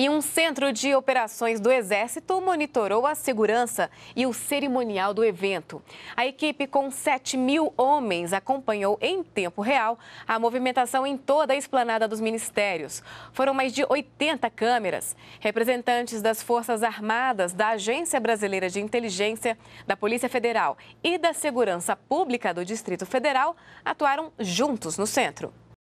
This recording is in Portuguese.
E um centro de operações do Exército monitorou a segurança e o cerimonial do evento. A equipe, com 7 mil homens, acompanhou em tempo real a movimentação em toda a esplanada dos ministérios. Foram mais de 80 câmeras. Representantes das Forças Armadas, da Agência Brasileira de Inteligência, da Polícia Federal e da Segurança Pública do Distrito Federal atuaram juntos no centro.